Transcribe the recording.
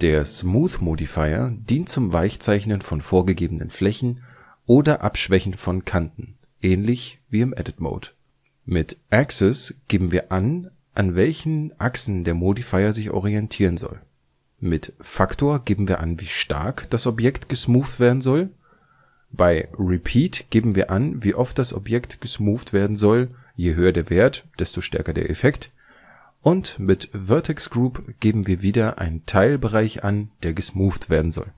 Der Smooth Modifier dient zum Weichzeichnen von vorgegebenen Flächen oder Abschwächen von Kanten, ähnlich wie im Edit Mode. Mit Axis geben wir an, an welchen Achsen der Modifier sich orientieren soll. Mit Faktor geben wir an, wie stark das Objekt gesmootht werden soll bei Repeat geben wir an, wie oft das Objekt gesmoothed werden soll (je höher der Wert, desto stärker der Effekt) und mit Vertex Group geben wir wieder einen Teilbereich an, der gesmoothed werden soll